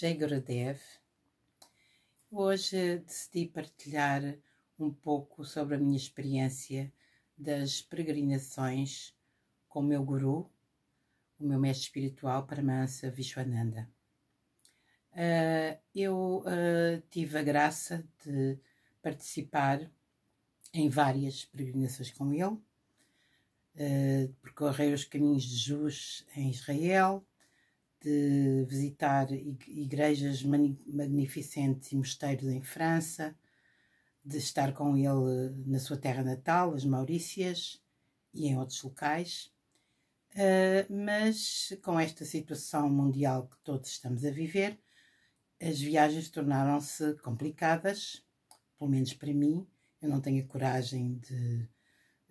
Jay Gurudev. Hoje decidi partilhar um pouco sobre a minha experiência das peregrinações com o meu guru, o meu mestre espiritual Paramahansa Vishwananda. Ah, eu ah, tive a graça de participar em várias peregrinações com ele, uh, percorrer os caminhos de Jus em Israel, de visitar igrejas magnificentes e mosteiros em França, de estar com ele na sua terra natal, as Maurícias, e em outros locais. Ah, mas com esta situação mundial que todos estamos a viver, as viagens tornaram-se complicadas, pelo menos para mim. Eu não tenho a coragem de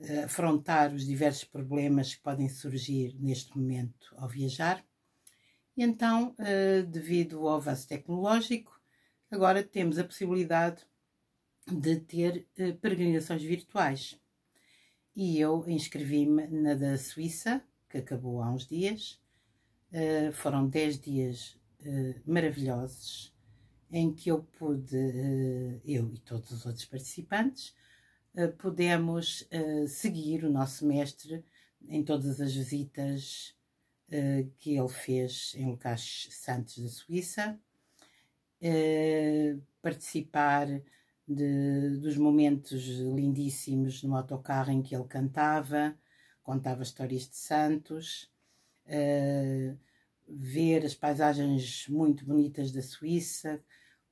ah, afrontar os diversos problemas que podem surgir neste momento ao viajar. E então, eh, devido ao avanço tecnológico, agora temos a possibilidade de ter eh, peregrinações virtuais. E eu inscrevi-me na da Suíça, que acabou há uns dias. Eh, foram 10 dias maravilhosos em que eu pude, eu e todos os outros participantes, pudemos seguir o nosso mestre em todas as visitas eh, que ele fez em Lucas Santos da Suíça, eh, participar de, dos momentos lindíssimos no autocarro em que ele cantava, contava histórias de santos, eh, ver as paisagens muito bonitas da Suíça,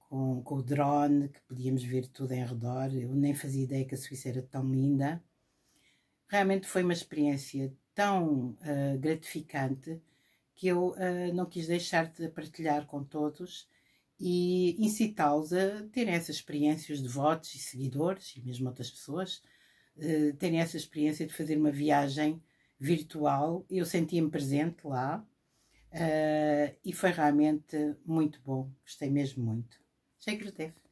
com, com, o drone, que podíamos ver tudo em redor. Eu nem fazia ideia que a Suíça era tão linda. Realmente foi uma experiência tão uh, gratificante que eu uh, não quis deixar de partilhar com todos e incitá-los a terem essa experiência de votos e seguidores, e mesmo outras pessoas, uh, terem essa experiência de fazer uma viagem virtual. Eu sentia-me presente lá e foi realmente muito bom, gostei mesmo muito. Cheio que teve.